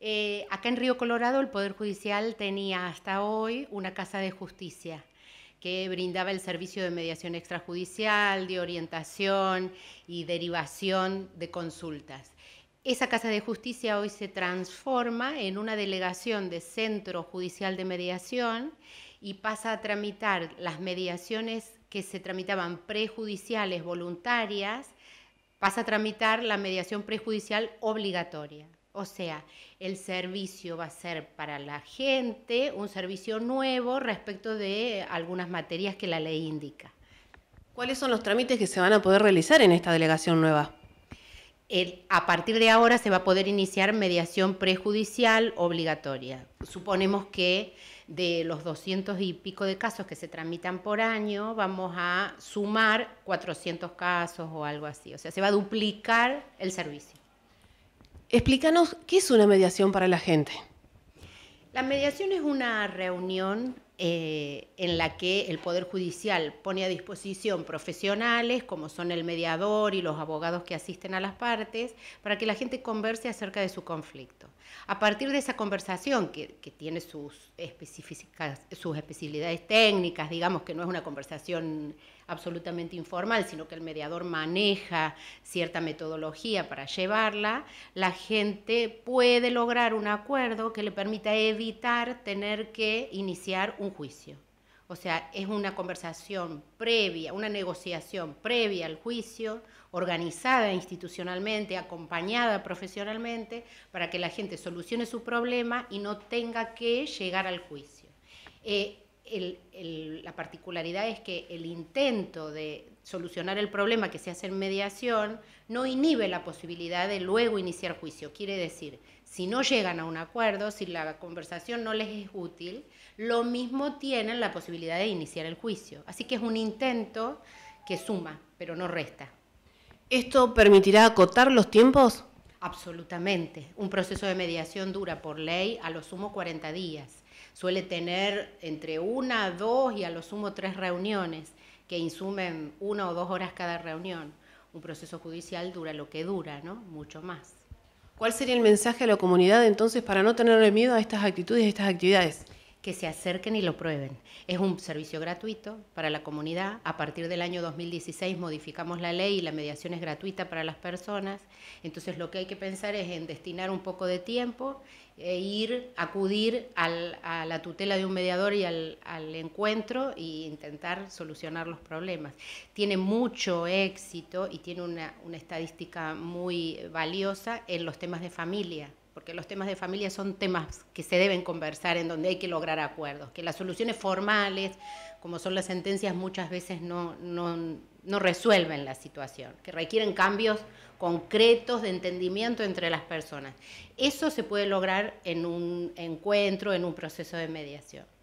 Eh, acá en Río Colorado el Poder Judicial tenía hasta hoy una casa de justicia que brindaba el servicio de mediación extrajudicial, de orientación y derivación de consultas. Esa Casa de Justicia hoy se transforma en una delegación de Centro Judicial de Mediación y pasa a tramitar las mediaciones que se tramitaban prejudiciales voluntarias, pasa a tramitar la mediación prejudicial obligatoria. O sea, el servicio va a ser para la gente un servicio nuevo respecto de algunas materias que la ley indica. ¿Cuáles son los trámites que se van a poder realizar en esta delegación nueva? a partir de ahora se va a poder iniciar mediación prejudicial obligatoria. Suponemos que de los 200 y pico de casos que se tramitan por año, vamos a sumar 400 casos o algo así. O sea, se va a duplicar el servicio. Explícanos qué es una mediación para la gente. La mediación es una reunión eh, en la que el Poder Judicial pone a disposición profesionales, como son el mediador y los abogados que asisten a las partes, para que la gente converse acerca de su conflicto. A partir de esa conversación, que, tiene sus, sus especificidades técnicas, digamos que no es una conversación absolutamente informal, sino que el mediador maneja cierta metodología para llevarla, la gente puede lograr un acuerdo que le permita evitar tener que iniciar un juicio. O sea, es una conversación previa, una negociación previa al juicio, organizada institucionalmente, acompañada profesionalmente, para que la gente solucione su problema y no tenga que llegar al juicio. Eh, la particularidad es que el intento de solucionar el problema que se hace en mediación no inhibe la posibilidad de luego iniciar juicio. Quiere decir, si no llegan a un acuerdo, si la conversación no les es útil, lo mismo tienen la posibilidad de iniciar el juicio. Así que es un intento que suma, pero no resta. ¿Esto permitirá acotar los tiempos? Absolutamente. Un proceso de mediación dura por ley a lo sumo 40 días. Suele tener entre una, dos y a lo sumo tres reuniones que insumen una o dos horas cada reunión. Un proceso judicial dura lo que dura, ¿no? Mucho más. ¿Cuál sería el mensaje a la comunidad entonces para no tenerle miedo a estas actitudes y estas actividades? que se acerquen y lo prueben. Es un servicio gratuito para la comunidad. A partir del año 2016 modificamos la ley y la mediación es gratuita para las personas. Entonces lo que hay que pensar es en destinar un poco de tiempo e ir, acudir a la tutela de un mediador y al, encuentro e intentar solucionar los problemas. Tiene mucho éxito y tiene una estadística muy valiosa en los temas de familia porque los temas de familia son temas que se deben conversar, en donde hay que lograr acuerdos, que las soluciones formales, como son las sentencias, muchas veces no, resuelven la situación, que requieren cambios concretos de entendimiento entre las personas. Eso se puede lograr en un encuentro, en un proceso de mediación.